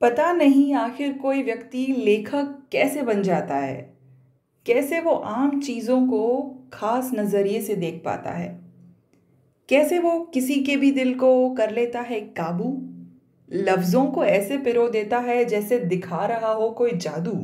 पता नहीं आखिर कोई व्यक्ति लेखक कैसे बन जाता है कैसे वो आम चीज़ों को खास नज़रिए से देख पाता है कैसे वो किसी के भी दिल को कर लेता है काबू लफ्ज़ों को ऐसे पिरो देता है जैसे दिखा रहा हो कोई जादू